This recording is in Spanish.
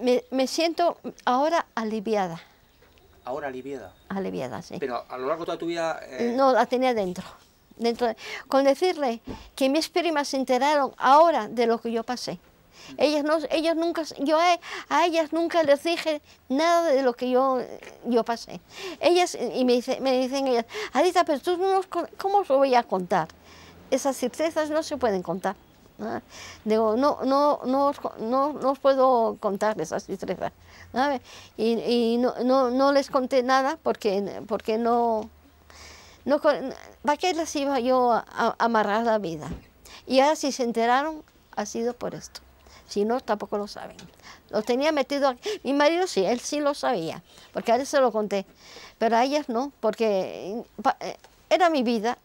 me, me siento ahora aliviada. Ahora aliviada. Aliviada, sí. Pero a lo largo de toda tu vida... Eh, no, la tenía dentro. dentro Con decirle que mis primas se enteraron ahora de lo que yo pasé. Mm. Ellas no, ellas nunca, yo a, ellas nunca les dije nada de lo que yo, yo pasé. Ellas, y me, dice, me dicen ellas, Adita, pero tú ¿cómo os lo voy a contar? Esas certezas no se pueden contar. Digo, no, no, no, no, no os puedo contarles así, tres Y, y no, no, les conté nada porque, porque no, no... ¿Para qué les iba yo a, amarrar la vida? Y ahora si se enteraron, ha sido por esto. Si no, tampoco lo saben. Lo tenía metido Mi marido sí, él sí lo sabía, porque a él se lo conté. Pero a ellas no, porque eh, eh, era mi vida